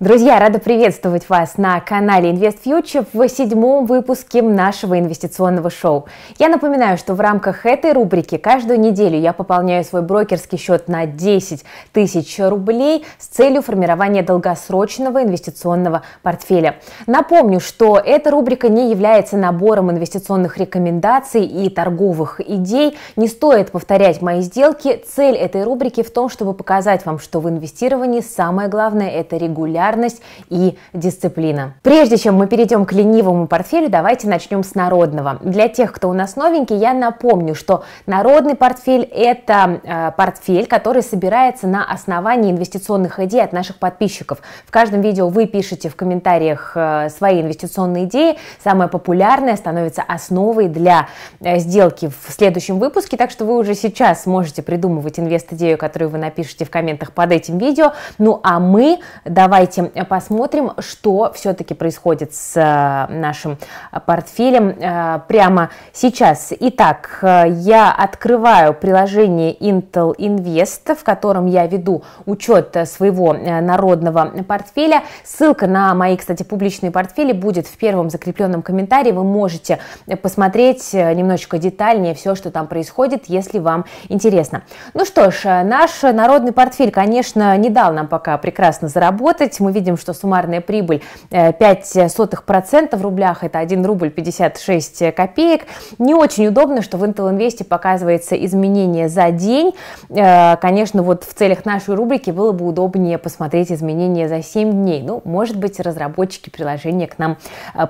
Друзья, рада приветствовать вас на канале Invest в седьмом выпуске нашего инвестиционного шоу. Я напоминаю, что в рамках этой рубрики каждую неделю я пополняю свой брокерский счет на 10 тысяч рублей с целью формирования долгосрочного инвестиционного портфеля. Напомню, что эта рубрика не является набором инвестиционных рекомендаций и торговых идей. Не стоит повторять мои сделки. Цель этой рубрики в том, чтобы показать вам, что в инвестировании самое главное – это регулярность регулярность и дисциплина. Прежде чем мы перейдем к ленивому портфелю, давайте начнем с народного. Для тех, кто у нас новенький, я напомню, что народный портфель – это э, портфель, который собирается на основании инвестиционных идей от наших подписчиков. В каждом видео вы пишете в комментариях э, свои инвестиционные идеи. Самая популярная становится основой для э, сделки в следующем выпуске, так что вы уже сейчас можете придумывать инвест-идею, которую вы напишете в комментах под этим видео. Ну а мы давайте давайте э, посмотрим, что все-таки происходит с э, нашим портфелем э, прямо сейчас. Итак, я открываю приложение Intel Invest, в котором я веду учет своего народного портфеля. Ссылка на мои, кстати, публичные портфели будет в первом закрепленном комментарии. Вы можете посмотреть немножечко детальнее все, что там происходит, если вам интересно. Ну что ж, наш народный портфель, конечно, не дал нам пока прекрасно заработать мы видим, что суммарная прибыль 0,05% э, э, в рублях, это 1 рубль 56 э, копеек. Не очень удобно, что в Intel Invest показывается изменение за день. Конечно, вот в целях нашей рубрики было бы удобнее посмотреть изменения за 7 дней. Ну, может быть, разработчики приложения к нам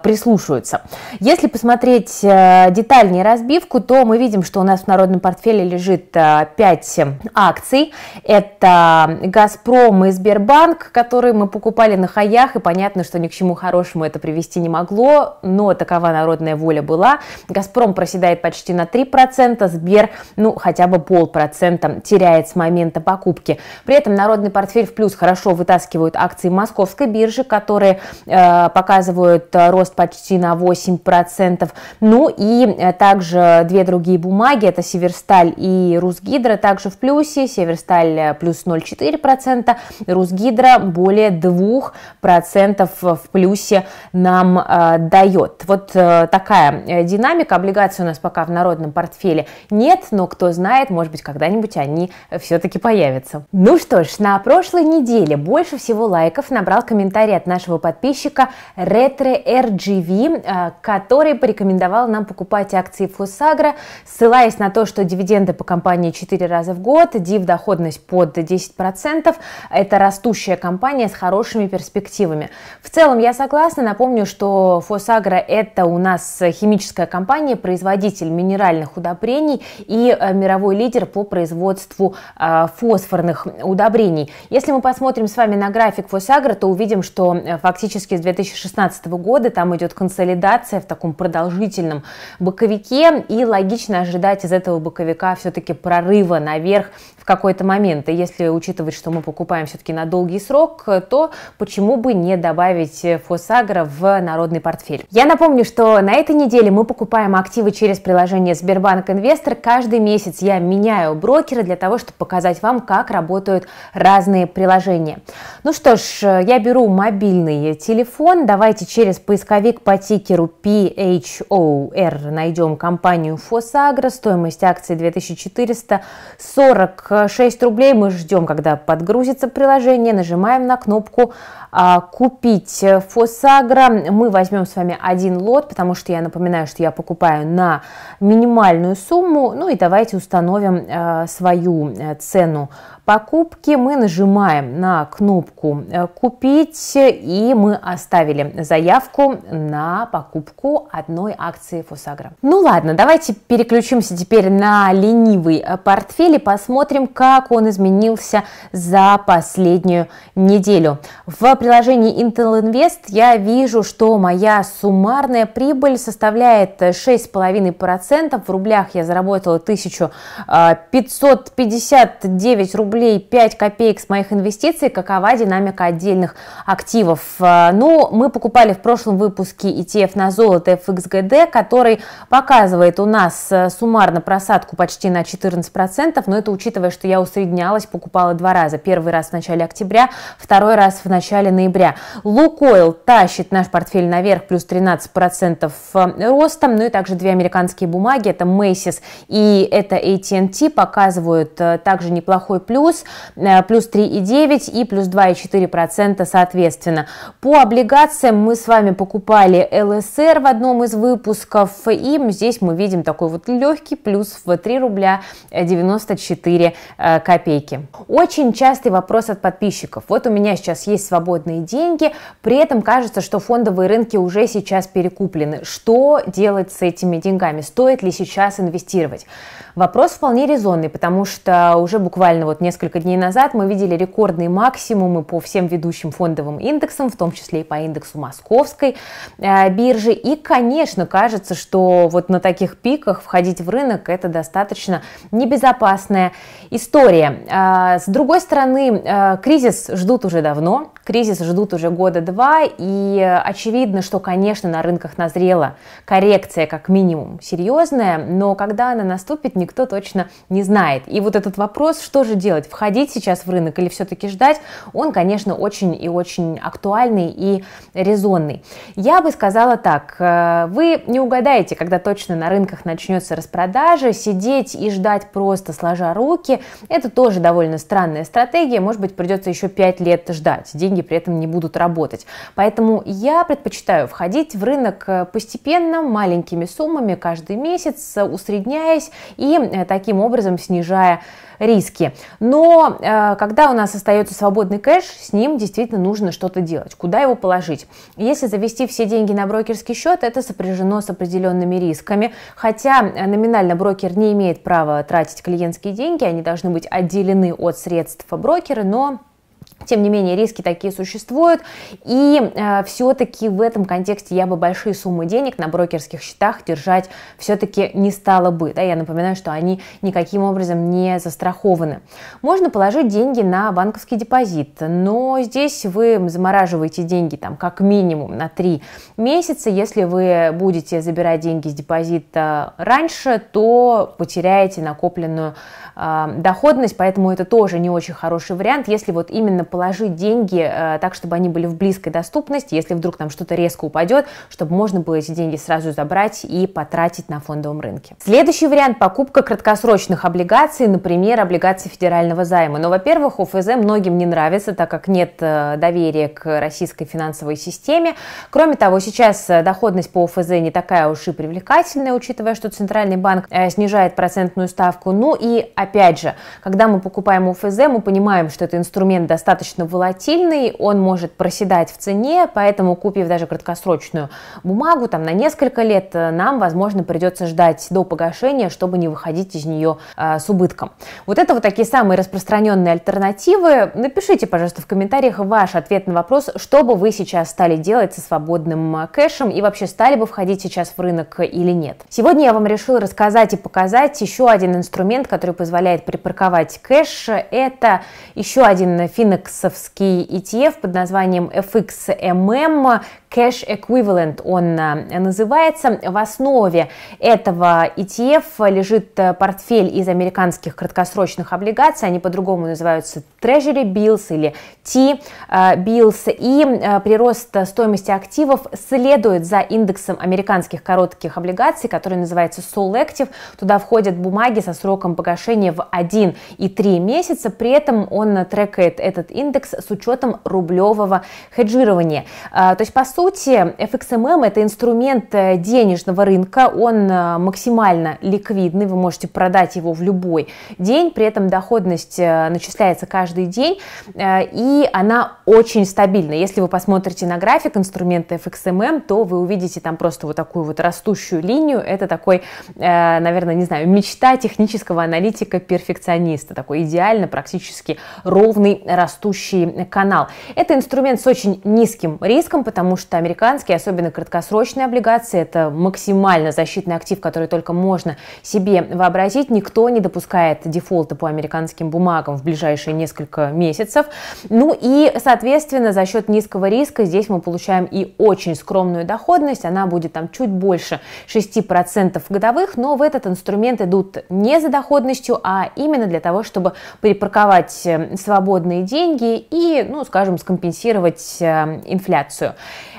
прислушаются. Если посмотреть детальнее разбивку, то мы видим, что у нас в народном портфеле лежит 5 акций. Это «Газпром» и «Сбербанк», которые мы покупаем покупали на хаях, и понятно, что ни к чему хорошему это привести не могло, но такова народная воля была. «Газпром» проседает почти на 3%, «Сбер» ну хотя бы полпроцента теряет с момента покупки. При этом народный портфель в плюс хорошо вытаскивают акции московской биржи, которые э, показывают э, рост почти на 8%. Ну и э, также две другие бумаги, это «Северсталь» и «Русгидро» также в плюсе, «Северсталь» э, плюс 0,4%, «Русгидро» более 2%. 2% в плюсе нам э, дает. Вот э, такая э, динамика. Облигаций у нас пока в народном портфеле нет, но кто знает, может быть, когда-нибудь они все-таки появятся. Ну что ж, на прошлой неделе больше всего лайков набрал комментарий от нашего подписчика Retro RGV, э, который порекомендовал нам покупать акции Фосагра, ссылаясь на то, что дивиденды по компании 4 раза в год, див доходность под 10%. Это растущая компания с хорошей хорошими перспективами. В целом я согласна. Напомню, что Фосагра это у нас химическая компания, производитель минеральных удобрений и э, мировой лидер по производству э, фосфорных удобрений. Если мы посмотрим с вами на график Фосагра, то увидим, что э, фактически с 2016 года там идет консолидация в таком продолжительном боковике, и логично ожидать из этого боковика все-таки прорыва наверх в какой-то момент. И если учитывать, что мы покупаем все-таки на долгий срок, то почему бы не добавить э, Фосагра в народный портфель. Я напомню, что на этой неделе мы покупаем активы через приложение Сбербанк Инвестор. Каждый месяц я меняю брокера для того, чтобы показать вам, как работают разные приложения. Ну что ж, э, я беру мобильный телефон. Давайте через поисковик по тикеру PHOR найдем компанию Фосагра. Стоимость акции 2446 рублей. Мы ждем, когда подгрузится приложение. Нажимаем на кнопку а, купить э, Фосагра. Мы возьмем с вами один лот, потому что я напоминаю, что я покупаю на минимальную сумму. Ну и давайте установим а, свою э, цену покупки, мы нажимаем на кнопку э, «Купить» и мы оставили заявку на покупку одной акции Фусагра. Ну ладно, давайте переключимся теперь на ленивый э, портфель и посмотрим, как он изменился за последнюю неделю. В приложении Intel Invest я вижу, что моя суммарная прибыль составляет 6,5%. В рублях я заработала 1559 э, рублей рублей 5 копеек с моих инвестиций. Какова динамика отдельных активов? Э, ну, мы покупали в прошлом выпуске ETF на золото FXGD, который показывает у нас э, суммарно просадку почти на 14%, но это учитывая, что я усреднялась, покупала два раза. Первый раз в начале октября, второй раз в начале ноября. Лукойл тащит наш портфель наверх плюс 13% э, ростом, ну и также две американские бумаги, это Macy's и это AT&T, показывают также неплохой плюс плюс, э, плюс 3,9 и плюс 2,4% соответственно. По облигациям мы с вами покупали ЛСР в одном из выпусков, и здесь мы видим такой вот легкий плюс в 3 рубля 94 э, копейки. Очень частый вопрос от подписчиков. Вот у меня сейчас есть свободные деньги, при этом кажется, что фондовые рынки уже сейчас перекуплены. Что делать с этими деньгами? Стоит ли сейчас инвестировать? Вопрос вполне резонный, потому что уже буквально вот несколько несколько дней назад мы видели рекордные максимумы по всем ведущим фондовым индексам, в том числе и по индексу Московской э, биржи. И, конечно, кажется, что вот на таких пиках входить в рынок – это достаточно небезопасная история. А, с другой стороны, э, кризис ждут уже давно, кризис ждут уже года два, и э, очевидно, что, конечно, на рынках назрела коррекция как минимум серьезная, но когда она наступит, никто точно не знает. И вот этот вопрос, что же делать? делать, входить сейчас в рынок или все-таки ждать, он, конечно, очень и очень актуальный и резонный. Я бы сказала так, э, вы не угадаете, когда точно на рынках начнется распродажа, сидеть и ждать просто сложа руки, это тоже довольно странная стратегия, может быть, придется еще 5 лет ждать, деньги при этом не будут работать. Поэтому я предпочитаю входить в рынок э, постепенно, маленькими суммами каждый месяц, э, усредняясь и таким образом снижая риски. Но э, когда у нас остается свободный кэш, с ним действительно нужно что-то делать. Куда его положить? Если завести все деньги на брокерский счет, это сопряжено с определенными рисками. Хотя э, номинально брокер не имеет права тратить клиентские деньги, они должны быть отделены от средств брокера, но тем не менее, риски такие существуют, и э, все-таки в этом контексте я бы большие суммы денег на брокерских счетах держать все-таки не стала бы. Да? Я напоминаю, что они никаким образом не застрахованы. Можно положить деньги на банковский депозит, но здесь вы замораживаете деньги там, как минимум на 3 месяца. Если вы будете забирать деньги с депозита раньше, то потеряете накопленную э, доходность, поэтому это тоже не очень хороший вариант, если вот именно правильно положить деньги э, так, чтобы они были в близкой доступности, если вдруг там что-то резко упадет, чтобы можно было эти деньги сразу забрать и потратить на фондовом рынке. Следующий вариант – покупка краткосрочных облигаций, например, облигаций федерального займа. Но, во-первых, ОФЗ многим не нравится, так как нет э, доверия к российской финансовой системе. Кроме того, сейчас э, доходность по ОФЗ не такая уж и привлекательная, учитывая, что Центральный банк снижает процентную ставку. Ну и, опять же, когда мы покупаем ОФЗ, мы понимаем, что это инструмент достаточно достаточно волатильный, он может проседать в цене, поэтому купив даже краткосрочную бумагу там на несколько лет, э, нам, возможно, придется ждать до погашения, чтобы не выходить из нее э, с убытком. Вот это вот такие самые распространенные альтернативы. Напишите, пожалуйста, в комментариях ваш ответ на вопрос, что бы вы сейчас стали делать со свободным э, кэшем и вообще стали бы входить сейчас в рынок э, или нет. Сегодня я вам решила рассказать и показать еще один инструмент, который позволяет припарковать кэш. Это еще один финок индексовский ETF под названием FXMM, Cash Equivalent он э, называется. В основе этого ETF лежит э, портфель из американских краткосрочных облигаций, они по-другому называются Treasury Bills или T-Bills, э, и прирост стоимости активов следует за индексом американских коротких облигаций, который называется Selective Туда входят бумаги со сроком погашения в 1 и 3 месяца, при этом он трекает этот индекс с учетом рублевого хеджирования. То есть, по сути, сути, FXMM – это инструмент э, денежного рынка, он э, максимально ликвидный, вы можете продать его в любой день, при этом доходность э, начисляется каждый день, и она очень стабильна. Если вы посмотрите на график инструмента FXMM, то вы увидите там просто вот такую вот растущую линию, это такой, наверное, не знаю, мечта технического аналитика-перфекциониста, такой идеально практически ровный растущий канал. Это инструмент с очень низким риском, потому что что американские, особенно краткосрочные облигации, это максимально защитный актив, который только можно себе вообразить. Никто не допускает дефолта по американским бумагам в ближайшие несколько месяцев. Ну и, соответственно, за счет низкого риска здесь мы получаем и очень скромную доходность. Она будет там чуть больше 6% годовых, но в этот инструмент идут не за доходностью, а именно для того, чтобы припарковать э, свободные деньги и, ну, скажем, скомпенсировать э, инфляцию.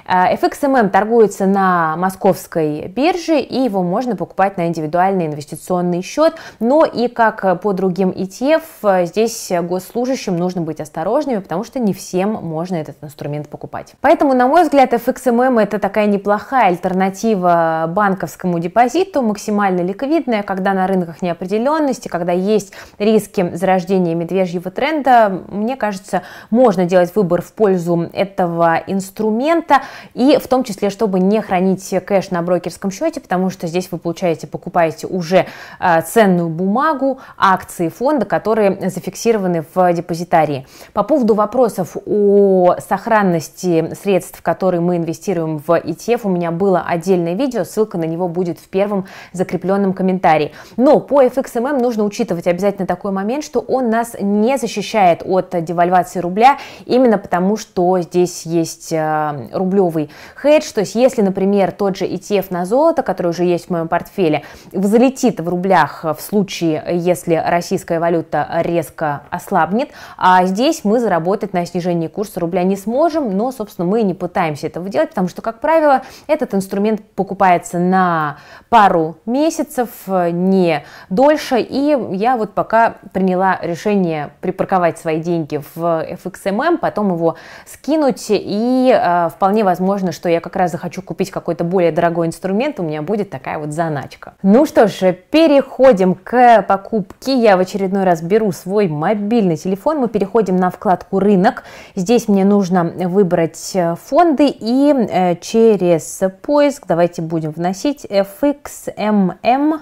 Э, FXMM торгуется на московской бирже, и его можно покупать на индивидуальный инвестиционный счет. Но и как по другим ETF, э, здесь госслужащим нужно быть осторожными, потому что не всем можно этот инструмент покупать. Поэтому, на мой взгляд, FXMM это такая неплохая альтернатива банковскому депозиту, максимально ликвидная, когда на рынках неопределенности, когда есть риски зарождения медвежьего тренда, мне кажется, можно делать выбор в пользу этого инструмента. И в том числе, чтобы не хранить кэш на брокерском счете, потому что здесь вы получаете, покупаете уже э, ценную бумагу, акции фонда, которые зафиксированы в депозитарии. По поводу вопросов о сохранности средств, которые мы инвестируем в ETF, у меня было отдельное видео, ссылка на него будет в первом закрепленном комментарии. Но по FXMM нужно учитывать обязательно такой момент, что он нас не защищает от девальвации рубля, именно потому что здесь есть э, рублевый клевый хедж, то есть если, например, тот же ETF на золото, который уже есть в моем портфеле, взлетит в рублях э, в случае, если российская валюта резко ослабнет, а здесь мы заработать на снижении курса рубля не сможем, но, собственно, мы не пытаемся этого делать, потому что, как правило, этот инструмент покупается на пару месяцев, э, не дольше, и я вот пока приняла решение припарковать свои деньги в FXMM, потом его скинуть, и э, вполне возможно возможно, что я как раз захочу купить какой-то более дорогой инструмент, у меня будет такая вот заначка. Ну что ж, переходим к покупке. Я в очередной раз беру свой мобильный телефон. Мы переходим на вкладку «Рынок». Здесь мне нужно выбрать э, фонды и э, через поиск давайте будем вносить FXMM.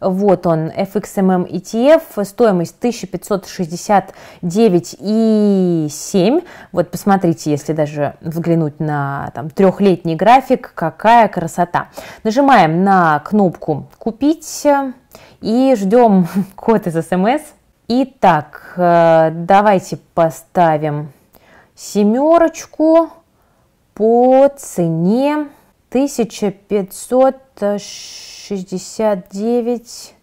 Вот он, FXMM ETF, стоимость 1569,7. Вот посмотрите, если даже взглянуть на там, трехлетний график, какая красота. Нажимаем на кнопку «Купить» и ждем код из СМС. Эм Итак, э, давайте поставим семерочку по цене 1569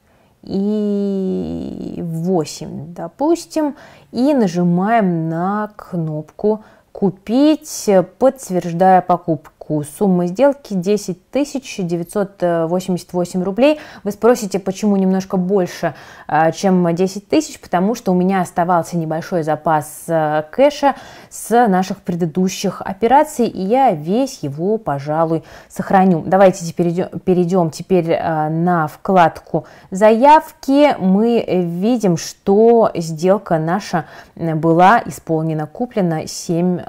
и 8, допустим, и нажимаем на кнопку «Купить», подтверждая покупку сделку. Сумма сделки 10 988 рублей. Вы спросите, почему немножко больше, а, чем 10 тысяч, потому что у меня оставался небольшой запас э, кэша с наших предыдущих операций, и я весь его, пожалуй, сохраню. Давайте теперь перейдем, перейдем теперь э, на вкладку «Заявки». Мы видим, что сделка наша э, была исполнена, куплена 7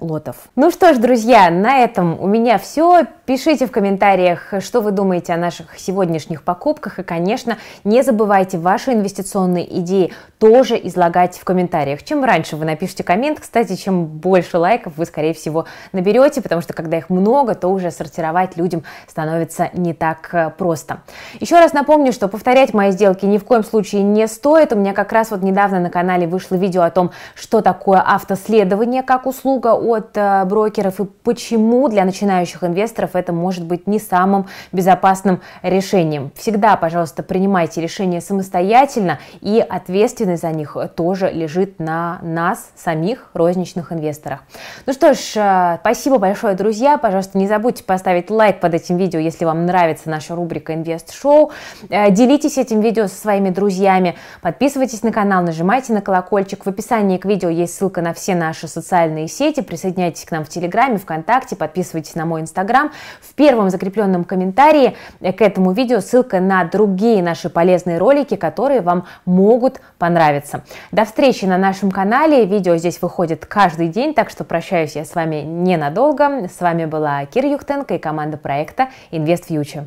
лотов. Ну что ж, друзья, на этом этом у меня все. Пишите в комментариях, что вы думаете о наших сегодняшних покупках. И, конечно, не забывайте ваши инвестиционные идеи тоже излагать в комментариях. Чем раньше вы напишите коммент, кстати, чем больше лайков вы, скорее всего, наберете, потому что когда их много, то уже сортировать людям становится не так э, просто. Еще раз напомню, что повторять мои сделки ни в коем случае не стоит. У меня как раз вот недавно на канале вышло видео о том, что такое автоследование как услуга от э, брокеров и почему для начинающих инвесторов это может быть не самым безопасным решением. Всегда, пожалуйста, принимайте решения самостоятельно, и ответственность за них тоже лежит на нас, самих розничных инвесторах. Ну что ж, э, спасибо большое, друзья. Пожалуйста, не забудьте поставить лайк под этим видео, если вам нравится наша рубрика Инвест Шоу. Э, делитесь этим видео со своими друзьями. Подписывайтесь на канал, нажимайте на колокольчик. В описании к видео есть ссылка на все наши социальные сети. Присоединяйтесь к нам в Телеграме, ВКонтакте, подписывайтесь подписывайтесь на мой инстаграм. В первом закрепленном комментарии э, к этому видео ссылка на другие наши полезные ролики, которые вам могут понравиться. До встречи на нашем канале. Видео здесь выходит каждый день, так что прощаюсь я с вами ненадолго. С вами была Кира Юхтенко и команда проекта Invest Future.